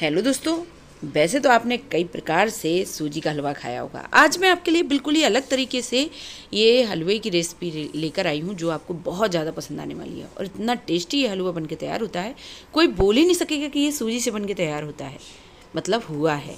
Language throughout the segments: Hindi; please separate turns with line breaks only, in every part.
हेलो दोस्तों वैसे तो आपने कई प्रकार से सूजी का हलवा खाया होगा आज मैं आपके लिए बिल्कुल ही अलग तरीके से ये हलवे की रेसिपी लेकर आई हूँ जो आपको बहुत ज़्यादा पसंद आने वाली है और इतना टेस्टी ये हलवा बन के तैयार होता है कोई बोल ही नहीं सकेगा कि ये सूजी से बन के तैयार होता है मतलब हुआ है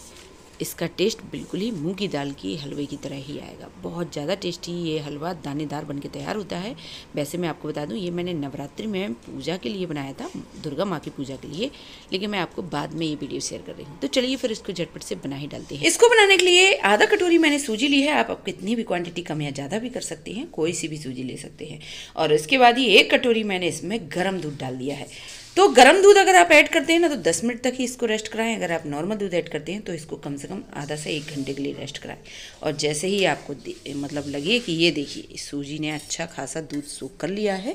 इसका टेस्ट बिल्कुल ही मूँग की दाल की हलवे की तरह ही आएगा बहुत ज़्यादा टेस्टी ये हलवा दानेदार बन के तैयार होता है वैसे मैं आपको बता दूँ ये मैंने नवरात्रि में पूजा के लिए बनाया था दुर्गा माँ की पूजा के लिए लेकिन मैं आपको बाद में ये वीडियो शेयर कर रही हूँ तो चलिए फिर इसको झटपट से बना ही डालते हैं इसको बनाने के लिए आधा कटोरी मैंने सूजी ली है आप कितनी भी क्वांटिटी कम या ज़्यादा भी कर सकते हैं कोई सी भी सूजी ले सकते हैं और इसके बाद ही एक कटोरी मैंने इसमें गर्म दूध डाल दिया है तो गर्म दूध अगर आप ऐड करते हैं ना तो 10 मिनट तक ही इसको रेस्ट कराएं अगर आप नॉर्मल दूध ऐड करते हैं तो इसको कम से कम आधा से एक घंटे के लिए रेस्ट कराएं और जैसे ही आपको मतलब लगे कि ये देखिए सूजी ने अच्छा खासा दूध सूख कर लिया है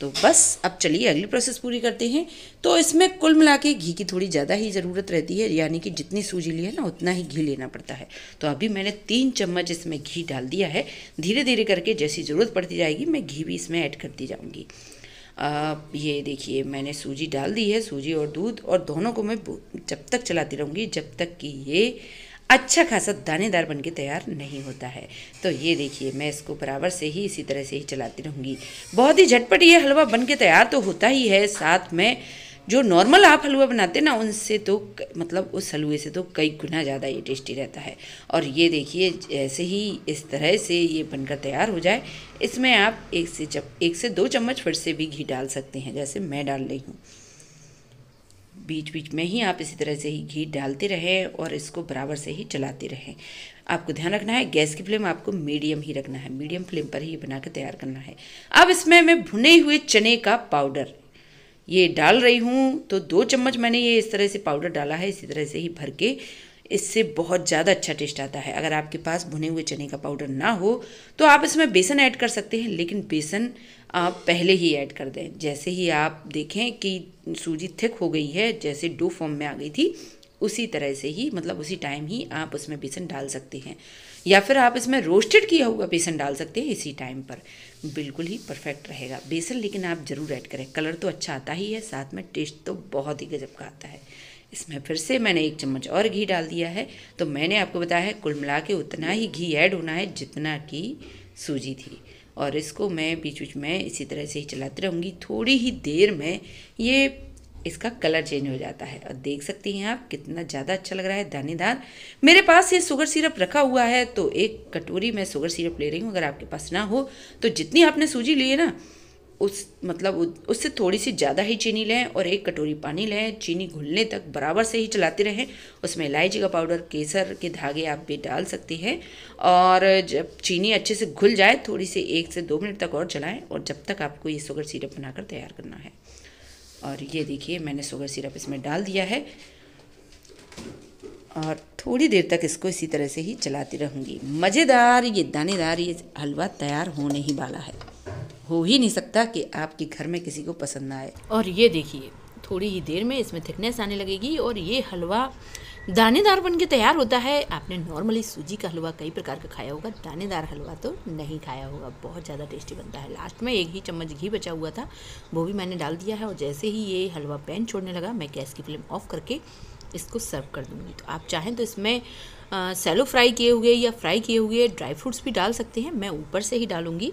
तो बस अब चलिए अगली प्रोसेस पूरी करते हैं तो इसमें कुल मिला के घी की थोड़ी ज़्यादा ही ज़रूरत रहती है यानी कि जितनी सूजी ली है ना उतना ही घी लेना पड़ता है तो अभी मैंने तीन चम्मच इसमें घी डाल दिया है धीरे धीरे करके जैसी ज़रूरत पड़ती जाएगी मैं घी भी इसमें ऐड करती जाऊँगी ये देखिए मैंने सूजी डाल दी है सूजी और दूध और दोनों को मैं जब तक चलाती रहूँगी जब तक कि ये अच्छा खासा दानेदार बन के तैयार नहीं होता है तो ये देखिए मैं इसको बराबर से ही इसी तरह से ही चलाती रहूँगी बहुत ही झटपट ये हलवा बन के तैयार तो होता ही है साथ में जो नॉर्मल आप हलवा बनाते हैं ना उनसे तो मतलब उस हलवे से तो कई गुना ज़्यादा ये टेस्टी रहता है और ये देखिए जैसे ही इस तरह से ये बनकर तैयार हो जाए इसमें आप एक से चप एक से दो चम्मच फिर से भी घी डाल सकते हैं जैसे मैं डाल रही हूँ बीच बीच में ही आप इसी तरह से ही घी डालते रहें और इसको बराबर से ही चलाते रहें आपको ध्यान रखना है गैस की फ्लेम आपको मीडियम ही रखना है मीडियम फ्लेम पर ही बना तैयार करना है अब इसमें मैं भुने हुए चने का पाउडर ये डाल रही हूँ तो दो चम्मच मैंने ये इस तरह से पाउडर डाला है इसी तरह से ही भर के इससे बहुत ज़्यादा अच्छा टेस्ट आता है अगर आपके पास भुने हुए चने का पाउडर ना हो तो आप इसमें बेसन ऐड कर सकते हैं लेकिन बेसन आप पहले ही ऐड कर दें जैसे ही आप देखें कि सूजी थिक हो गई है जैसे डो फॉर्म में आ गई थी उसी तरह से ही मतलब उसी टाइम ही आप उसमें बेसन डाल सकते हैं या फिर आप इसमें रोस्टेड किया हुआ बेसन डाल सकते हैं इसी टाइम पर बिल्कुल ही परफेक्ट रहेगा बेसन लेकिन आप ज़रूर ऐड करें कलर तो अच्छा आता ही है साथ में टेस्ट तो बहुत ही गजब का आता है इसमें फिर से मैंने एक चम्मच और घी डाल दिया है तो मैंने आपको बताया है कुल मिला के उतना ही घी ऐड होना है जितना कि सूजी थी और इसको मैं बीच बीच में इसी तरह से ही चलाती रहूँगी थोड़ी ही देर में ये इसका कलर चेंज हो जाता है और देख सकती हैं आप कितना ज़्यादा अच्छा लग रहा है दानेदार मेरे पास ये शुगर सिरप रखा हुआ है तो एक कटोरी में शुगर सिरप ले रही हूँ अगर आपके पास ना हो तो जितनी आपने सूजी ली है ना उस मतलब उससे थोड़ी सी ज़्यादा ही चीनी लें और एक कटोरी पानी लें चीनी घुलने तक बराबर से ही चलाते रहें उसमें इलायची का पाउडर केसर के धागे आप भी डाल सकती हैं और जब चीनी अच्छे से घुल जाए थोड़ी सी एक से दो मिनट तक और चलाएं और जब तक आपको ये शुगर सिरप बनाकर तैयार करना है और ये देखिए मैंने शुगर सिरप इसमें डाल दिया है और थोड़ी देर तक इसको इसी तरह से ही चलाती रहूँगी मज़ेदार ये दानेदार ये हलवा तैयार होने ही वाला है हो ही नहीं सकता कि आपके घर में किसी को पसंद ना आए और ये देखिए थोड़ी ही देर में इसमें थिकनेस आने लगेगी और ये हलवा दानेदार बन के तैयार होता है आपने नॉर्मली सूजी का हलवा कई प्रकार का खाया होगा दानेदार हलवा तो नहीं खाया होगा बहुत ज़्यादा टेस्टी बनता है लास्ट में एक ही चम्मच घी बचा हुआ था वो भी मैंने डाल दिया है और जैसे ही ये हलवा पैन छोड़ने लगा मैं गैस की फ्लेम ऑफ करके इसको सर्व कर दूंगी तो आप चाहें तो इसमें सेलो फ्राई किए हुए या फ्राई किए हुए ड्राई फ्रूट्स भी डाल सकते हैं मैं ऊपर से ही डालूंगी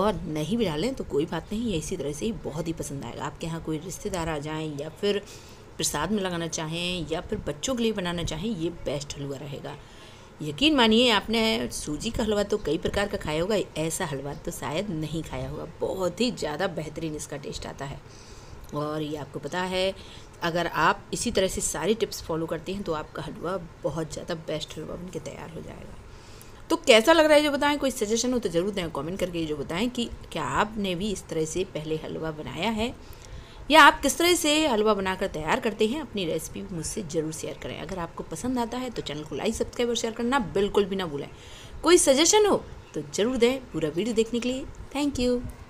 और नहीं भी डालें तो कोई बात नहीं ये इसी तरह से ही बहुत ही पसंद आएगा आपके यहाँ कोई रिश्तेदार आ जाएँ या फिर प्रसाद में लगाना चाहें या फिर बच्चों के लिए बनाना चाहें ये बेस्ट हलवा रहेगा यकीन मानिए आपने सूजी का हलवा तो कई प्रकार का खाया होगा ऐसा हलवा तो शायद नहीं खाया होगा बहुत ही ज़्यादा बेहतरीन इसका टेस्ट आता है और ये आपको पता है अगर आप इसी तरह से सारी टिप्स फॉलो करते हैं तो आपका हलवा बहुत ज़्यादा बेस्ट हलवा बन के तैयार हो जाएगा तो कैसा लग रहा है जो बताएं कोई सजेशन हो तो ज़रूर दें कमेंट करके जो बताएं कि क्या आपने भी इस तरह से पहले हलवा बनाया है या आप किस तरह से हलवा बनाकर तैयार करते हैं अपनी रेसिपी मुझसे ज़रूर शेयर करें अगर आपको पसंद आता है तो चैनल को लाइक सब्सक्राइब और शेयर करना बिल्कुल भी ना भूलें कोई सजेशन हो तो ज़रूर दें पूरा वीडियो देखने के लिए थैंक यू